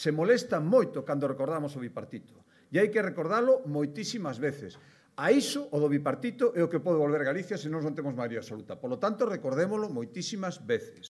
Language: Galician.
Se molesta moito cando recordamos o bipartito. E hai que recordalo moitísimas veces. A iso, o do bipartito, é o que pode volver Galicia se non non temos maioría absoluta. Por lo tanto, recordémolo moitísimas veces.